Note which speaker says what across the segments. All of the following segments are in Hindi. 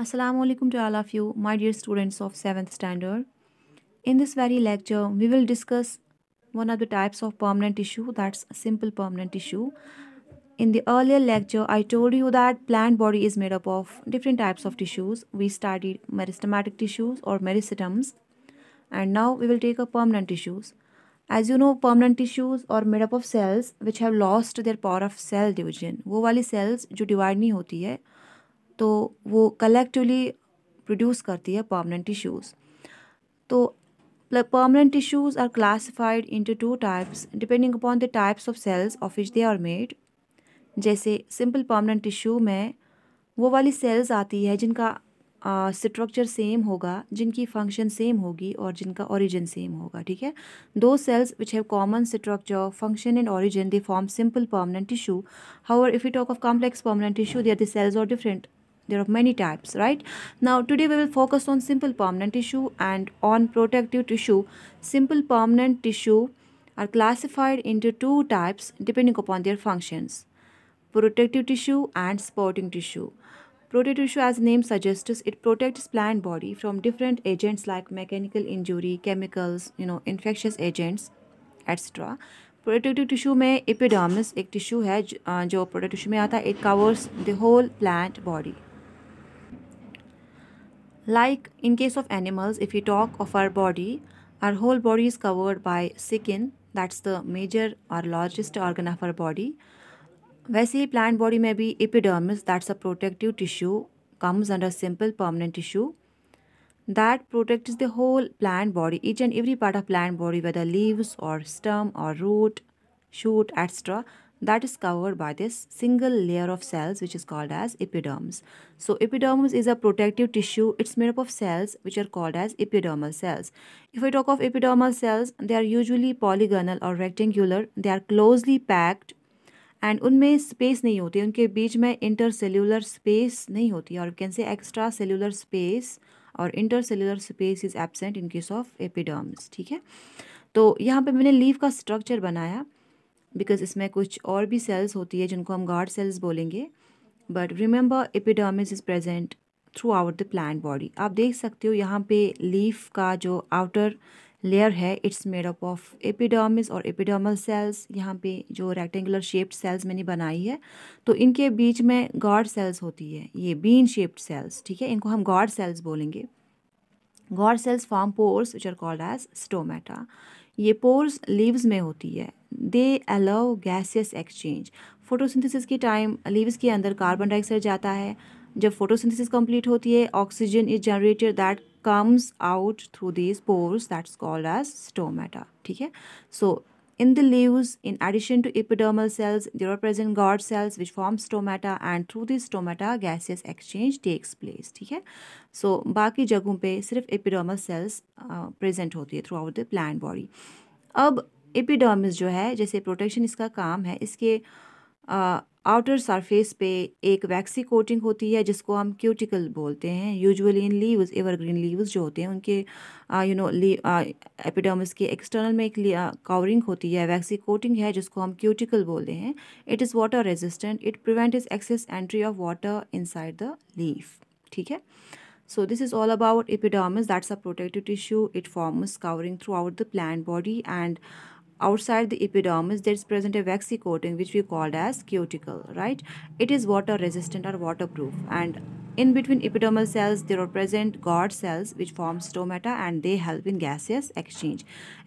Speaker 1: Assalamualaikum to all of you, my dear students of 7th standard. In this very lecture, we will discuss one of the types of permanent tissue, that's simple permanent tissue. In the earlier lecture, I told you that plant body is made up of different types of tissues. We studied meristematic tissues or meristems. And now we will take up permanent tissues. As you know, permanent tissues are made up of cells which have lost their power of cell division. वो वाली cells जो divide नहीं होती है, तो वो कलेक्टिवली प्रोड्यूस करती है permanent टिश्यूज़ तो permanent tissues are classified into two types depending upon the types of cells of which they are made जैसे सिंपल permanent टिश्यू में वो वाली सेल्स आती है जिनका स्ट्रक्चर uh, सेम होगा जिनकी फंक्शन सेम होगी और जिनका ओरिजिन सेम होगा ठीक है दो cells which have common structure function and origin they form simple permanent tissue how if you talk of complex permanent tissue they are the cells और different there are many types right now today we will focus on simple permanent tissue and on protective tissue simple permanent tissue are classified into two types depending upon their functions protective tissue and supporting tissue Protective tissue, as name suggests, it protects plant body from different agents like mechanical injury, chemicals, you know, infectious agents, etc. Protective tissue में epidermis एक tissue है जो protective tissue में आता है it covers the whole plant like in case of animals, if we talk of our body, our whole body is covered by skin, that's the major or largest organ of our body. वैसे plant body may be epidermis, that's a protective tissue, comes under simple permanent tissue that protects the whole plant body, each and every part of plant body, whether leaves or stem or root, shoot, etc. that is covered by this single layer of cells which is called as epidermis. So epidermis is a protective tissue. It's made up of cells which are called as epidermal cells. If we talk of epidermal cells, they are usually polygonal or rectangular. They are closely packed and उनमें स्पेस नहीं होती उनके बीच में इंटरसेल्यूलर स्पेस नहीं होती और कैन से एक्स्ट्रा सेल्यूलर स्पेस और intercellular space is absent in case of epidermis ठीक है तो यहाँ पे मैंने लीव का स्ट्रक्चर बनाया बिकॉज इसमें कुछ और भी सेल्स होती है जिनको हम गार्ड सेल्स बोलेंगे but remember epidermis is present throughout the plant body आप देख सकते हो यहाँ पे लीफ का जो आउटर लेयर है it's made up of epidermis और एपिडामल सेल्स यहाँ पे जो रेक्टेंगुलर शेप्ड सेल्स मैंने बनाई है तो इनके बीच में गॉड सेल्स होती है ये बीन शेप्ड सेल्स ठीक है इनको हम गॉड सेल्स बोलेंगे guard cells form pores which are called as stomata ये पोर्स लीव्स में होती है they allow gaseous exchange photosynthesis के टाइम लीव्स के अंदर कार्बन डाइऑक्साइड जाता है जब फोटोसिंथेसिस कंप्लीट होती है oxygen is generated that comes out through these pores that's called as stomata ठीक है so In the leaves, in addition to epidermal cells, there are present guard cells which form stomata and through these stomata gaseous exchange takes place. theek hai so, बाकी jagahon pe sirf epidermal cells uh, present hoti hai throughout the plant body ab epidermis jo hai jaise protection iska kaam hai iske uh, outer surface पे एक वैक्सी कोटिंग होती है जिसको हम क्यूटिकल बोलते हैं usually in leaves evergreen leaves जो होते हैं उनके यू नो एपिडर्मिस के एक्सटर्नल में एक कवरिंग होती है वैक्सी कोटिंग है जिसको हम क्यूटिकल बोलते हैं it is water resistant it prevent is excess entry of water inside the leaf ठीक है so this is all about epidermis that's a protective tissue it forms covering throughout the plant body and outside the epidermis there is present a waxy coating which we called as cuticle right it is water resistant or waterproof and in between epidermal cells there are present guard cells which form stomata and they help in gaseous exchange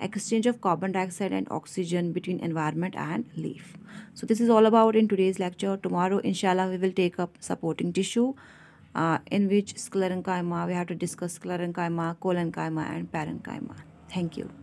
Speaker 1: exchange of carbon dioxide and oxygen between environment and leaf so this is all about in today's lecture tomorrow inshallah we will take up supporting tissue uh, in which sclerenchyma we have to discuss sclerenchyma, cholenchyma and parenchyma. Thank you.